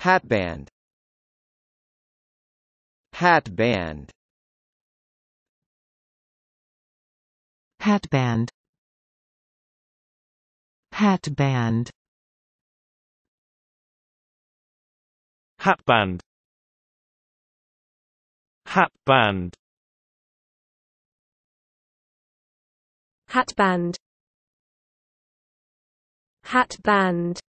Hat band. Hat band. Hat band. Hat band. Hat band. Hat band. Hat band. Hat band.